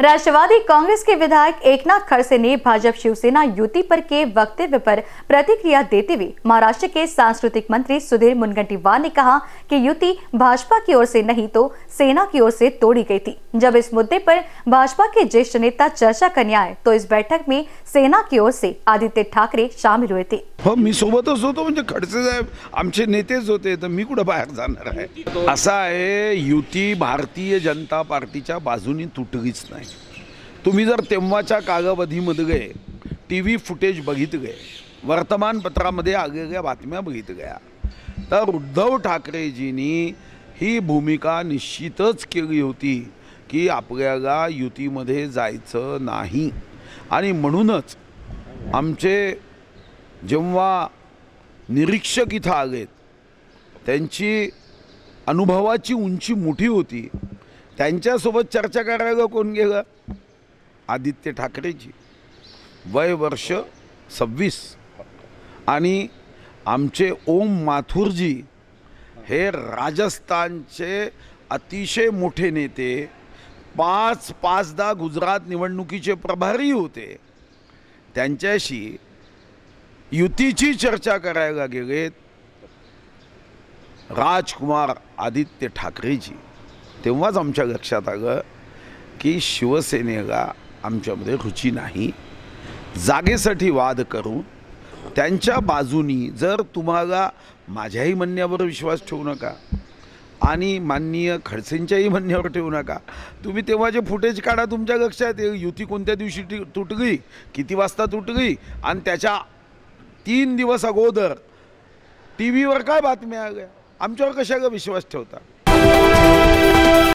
राष्ट्रवादी कांग्रेस के विधायक एकनाथ खड़से ने भाजपा शिवसेना युति पर के वक्तव्य पर प्रतिक्रिया देते हुए महाराष्ट्र के सांस्कृतिक मंत्री सुधीर मुनगंटीवार ने कहा कि युति भाजपा की ओर से नहीं तो सेना की ओर से तोड़ी गई थी जब इस मुद्दे पर भाजपा के ज्येष्ठ नेता चर्चा करने आए तो इस बैठक में सेना की ओर से आदित्य ठाकरे शामिल हुए थे हो मी सोबतच होतो म्हणजे खडसे साहेब आमचे नेतेच होते तर मी कुठं बाहेर जाणार आहे असा आहे युती भारतीय जनता पार्टीच्या बाजूनी तुटलीच नाही तुम्ही जर तेव्हाच्या कालावधीमध्ये गे टी व्ही फुटेज बघित गे वर्तमानपत्रामध्ये आलेल्या बातम्या बघित गया तर उद्धव ठाकरेजींनी ही भूमिका निश्चितच केली होती की आपल्याला युतीमध्ये जायचं नाही आणि म्हणूनच आमचे जेव्हा निरीक्षक इथं आलेत त्यांची अनुभवाची उंची मोठी होती त्यांच्यासोबत चर्चा करायला कोण गेलं आदित्य ठाकरेजी वय वर्ष सव्वीस आणि आमचे ओम माथुरजी हे राजस्थानचे अतिशय मोठे नेते पाच पाचदा गुजरात निवडणुकीचे प्रभारी होते त्यांच्याशी युतीची चर्चा करायला गेलेत राजकुमार आदित्य ठाकरेजी तेव्हाच आमच्या लक्षात आलं की शिवसेनेला आमच्यामध्ये रुची नाही जागेसाठी वाद करून त्यांच्या बाजूनी जर तुम्हाला माझ्याही म्हणण्यावर विश्वास ठेवू नका आणि माननीय खडसेंच्याही म्हणण्यावर ठेवू नका तुम्ही तेव्हा जे फुटेज काढा तुमच्या लक्षात येईल युती कोणत्या दिवशी तुटली किती वाजता तुटली आणि त्याच्या तीन दिवस अगोदर टी व्हीवर काय बातम्या आमच्यावर कशा ग विश्वास ठेवता